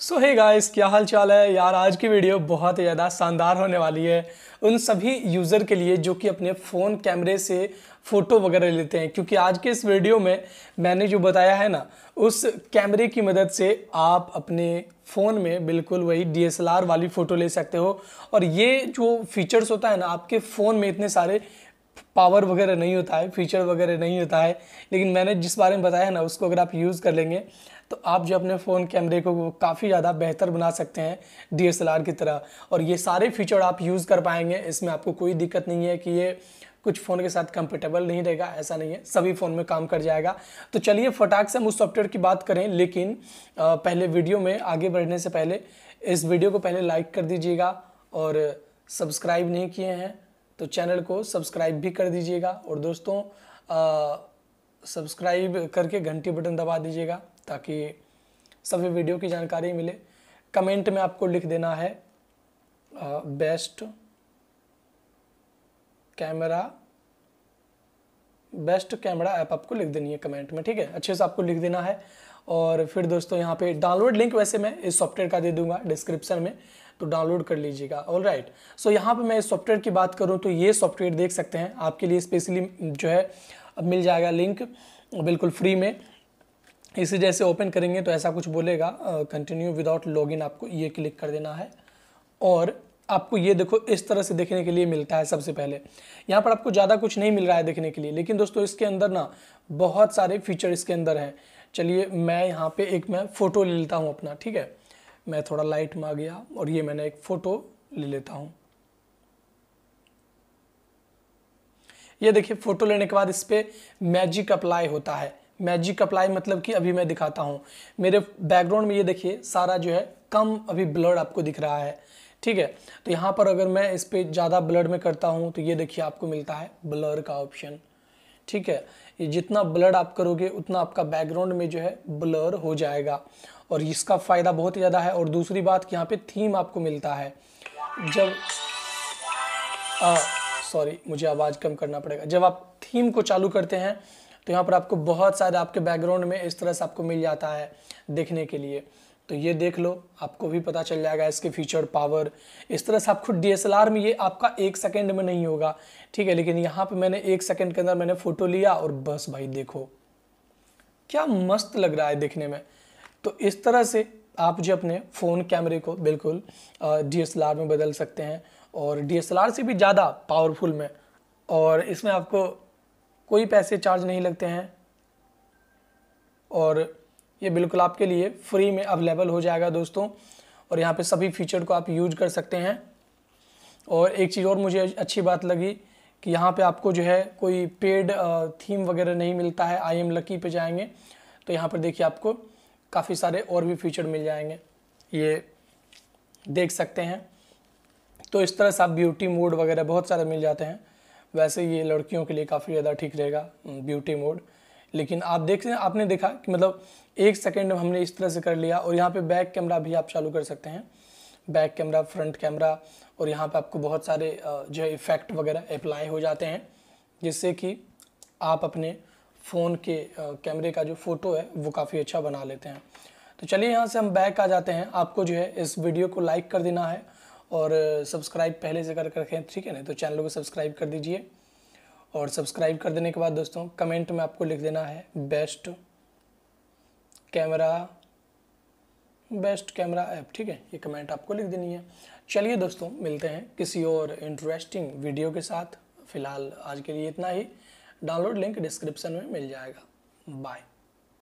सो hey guys क्या हाल चाल है यार आज की वीडियो बहुत ही ज़्यादा शानदार होने वाली है उन सभी यूज़र के लिए जो कि अपने फ़ोन कैमरे से फ़ोटो वगैरह लेते हैं क्योंकि आज के इस वीडियो में मैंने जो बताया है ना उस कैमरे की मदद से आप अपने फ़ोन में बिल्कुल वही डीएसएलआर वाली फ़ोटो ले सकते हो और ये जो फीचर्स होता है ना आपके फ़ोन में इतने सारे पावर वगैरह नहीं होता है फीचर वगैरह नहीं होता है लेकिन मैंने जिस बारे में बताया ना उसको अगर आप यूज़ कर लेंगे तो आप जो अपने फ़ोन कैमरे को काफ़ी ज़्यादा बेहतर बना सकते हैं डीएसएलआर की तरह और ये सारे फीचर आप यूज़ कर पाएंगे इसमें आपको कोई दिक्कत नहीं है कि ये कुछ फ़ोन के साथ कंफर्टेबल नहीं रहेगा ऐसा नहीं है सभी फ़ोन में काम कर जाएगा तो चलिए फटाक से हम उस सॉफ्टवेयर की बात करें लेकिन पहले वीडियो में आगे बढ़ने से पहले इस वीडियो को पहले लाइक कर दीजिएगा और सब्सक्राइब नहीं किए हैं तो चैनल को सब्सक्राइब भी कर दीजिएगा और दोस्तों सब्सक्राइब करके घंटी बटन दबा दीजिएगा ताकि सभी वीडियो की जानकारी मिले कमेंट में आपको लिख देना है आ, best camera best camera app आपको लिख देनी है कमेंट में ठीक है अच्छे से आपको लिख देना है और फिर दोस्तों यहाँ पे डाउनलोड लिंक वैसे मैं इस सॉफ्टवेयर का दे दूंगा डिस्क्रिप्शन में तो डाउनलोड कर लीजिएगा ऑल राइट सो यहाँ पर मैं सॉफ्टवेयर की बात करूँ तो ये सॉफ्टवेयर देख सकते हैं आपके लिए स्पेशली जो है अब मिल जाएगा लिंक बिल्कुल फ्री में इसे जैसे ओपन करेंगे तो ऐसा कुछ बोलेगा कंटिन्यू विदाउट लॉगिन आपको ये क्लिक कर देना है और आपको ये देखो इस तरह से देखने के लिए मिलता है सबसे पहले यहाँ पर आपको ज़्यादा कुछ नहीं मिल रहा है देखने के लिए लेकिन दोस्तों इसके अंदर ना बहुत सारे फीचर इसके अंदर हैं चलिए मैं यहाँ पे एक मैं फ़ोटो ले लेता हूँ अपना ठीक है मैं थोड़ा लाइट में आ गया और ये मैंने एक फ़ोटो ले लेता हूँ ये देखिए फ़ोटो लेने के बाद इस पर मैजिक अप्लाई होता है मैजिक अप्लाई मतलब कि अभी मैं दिखाता हूँ मेरे बैकग्राउंड में ये देखिए सारा जो है कम अभी ब्लड आपको दिख रहा है ठीक है तो यहाँ पर अगर मैं इस पर ज़्यादा ब्लड में करता हूँ तो ये देखिए आपको मिलता है ब्लर का ऑप्शन ठीक है ये जितना ब्लड आप करोगे उतना आपका बैकग्राउंड में जो है ब्लर हो जाएगा और इसका फ़ायदा बहुत ज़्यादा है और दूसरी बात कि यहाँ पे थीम आपको मिलता है जब सॉरी मुझे आवाज़ कम करना पड़ेगा जब आप थीम को चालू करते हैं तो यहाँ पर आपको बहुत सारे आपके बैकग्राउंड में इस तरह से आपको मिल जाता है देखने के लिए तो ये देख लो आपको भी पता चल जाएगा इसके फीचर पावर इस तरह से आप खुद डी में ये आपका एक सेकेंड में नहीं होगा ठीक है लेकिन यहाँ पे मैंने एक सेकेंड के अंदर मैंने फ़ोटो लिया और बस भाई देखो क्या मस्त लग रहा है देखने में तो इस तरह से आप जो अपने फ़ोन कैमरे को बिल्कुल डी में बदल सकते हैं और डी से भी ज़्यादा पावरफुल में और इसमें आपको कोई पैसे चार्ज नहीं लगते हैं और ये बिल्कुल आपके लिए फ्री में अवेलेबल हो जाएगा दोस्तों और यहाँ पे सभी फीचर को आप यूज कर सकते हैं और एक चीज़ और मुझे अच्छी बात लगी कि यहाँ पे आपको जो है कोई पेड थीम वगैरह नहीं मिलता है आई एम लकी पे जाएंगे तो यहाँ पर देखिए आपको काफ़ी सारे और भी फीचर मिल जाएंगे ये देख सकते हैं तो इस तरह से आप ब्यूटी मोड वगैरह बहुत सारे मिल जाते हैं वैसे ये लड़कियों के लिए काफ़ी ज़्यादा ठीक रहेगा ब्यूटी मोड लेकिन आप देख सकते आपने देखा कि मतलब एक सेकेंड में हमने इस तरह से कर लिया और यहाँ पे बैक कैमरा भी आप चालू कर सकते हैं बैक कैमरा फ्रंट कैमरा और यहाँ पे आपको बहुत सारे जो है इफ़ेक्ट वगैरह अप्लाई हो जाते हैं जिससे कि आप अपने फ़ोन के कैमरे का जो फ़ोटो है वो काफ़ी अच्छा बना लेते हैं तो चलिए यहाँ से हम बैक आ जाते हैं आपको जो है इस वीडियो को लाइक कर देना है और सब्सक्राइब पहले से कर रखें ठीक है ना तो चैनल को सब्सक्राइब कर दीजिए और सब्सक्राइब कर देने के बाद दोस्तों कमेंट में आपको लिख देना है best camera best camera app ठीक है ये कमेंट आपको लिख देनी है चलिए दोस्तों मिलते हैं किसी और इंटरेस्टिंग वीडियो के साथ फ़िलहाल आज के लिए इतना ही डाउनलोड लिंक डिस्क्रिप्शन में मिल जाएगा बाय